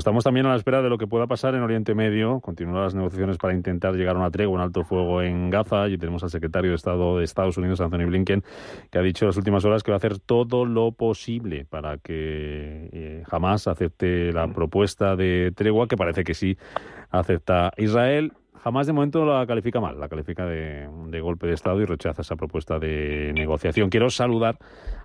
estamos también a la espera de lo que pueda pasar en Oriente Medio. Continúan las negociaciones para intentar llegar a una tregua, un alto fuego en Gaza. Y tenemos al secretario de Estado de Estados Unidos, Anthony Blinken, que ha dicho en las últimas horas que va a hacer todo lo posible para que eh, jamás acepte la propuesta de tregua, que parece que sí acepta Israel jamás de momento la califica mal, la califica de, golpe de Estado y rechaza esa propuesta de negociación. Quiero saludar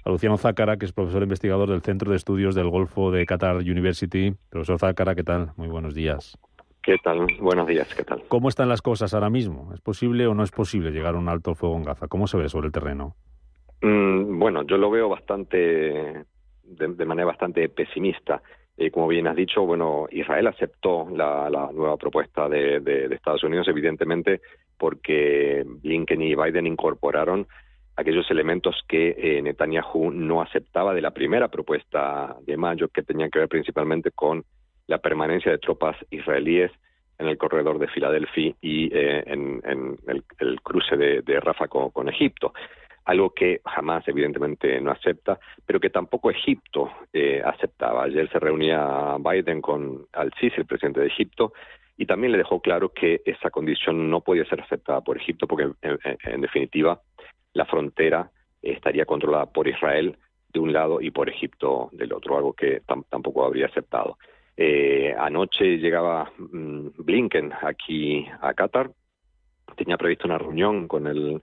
a Luciano Zácara, que es profesor investigador del Centro de Estudios del Golfo de Qatar University. Profesor Zácara, ¿qué tal? Muy buenos días. ¿Qué tal? Buenos días, ¿qué tal? ¿Cómo están las cosas ahora mismo? ¿Es posible o no es posible llegar a un alto fuego en Gaza? ¿Cómo se ve sobre el terreno? Mm, bueno, yo lo veo bastante, de manera bastante pesimista. Eh, como bien has dicho, bueno, Israel aceptó la, nueva propuesta de, Estados Unidos, evidentemente, porque Blinken y Biden incorporaron aquellos elementos que eh, Netanyahu no aceptaba de la primera propuesta de mayo, que tenían que ver principalmente con la permanencia de tropas israelíes en el corredor de Filadelfia y eh, en, el, cruce de, Rafa con Egipto algo que jamás evidentemente no acepta, pero que tampoco Egipto eh, aceptaba. Ayer se reunía Biden con Al-Sisi, el presidente de Egipto, y también le dejó claro que esa condición no podía ser aceptada por Egipto porque en, definitiva la frontera estaría controlada por Israel de un lado y por Egipto del otro, algo que tampoco habría aceptado. Eh, anoche llegaba mm, Blinken aquí a Qatar, tenía previsto una reunión con el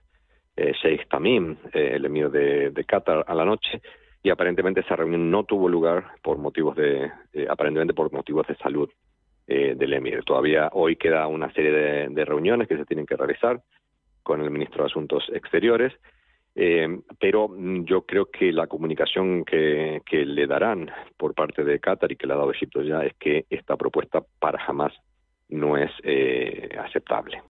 eh, Sheikh Tamim, eh, el emir de, Qatar, a la noche y aparentemente esa reunión no tuvo lugar por motivos de eh, aparentemente por motivos de salud del emir. Todavía hoy queda una serie de, reuniones que se tienen que realizar con el ministro de Asuntos Exteriores, pero yo creo que la comunicación que le darán por parte de Qatar y que le ha dado Egipto ya es que esta propuesta para jamás no es aceptable.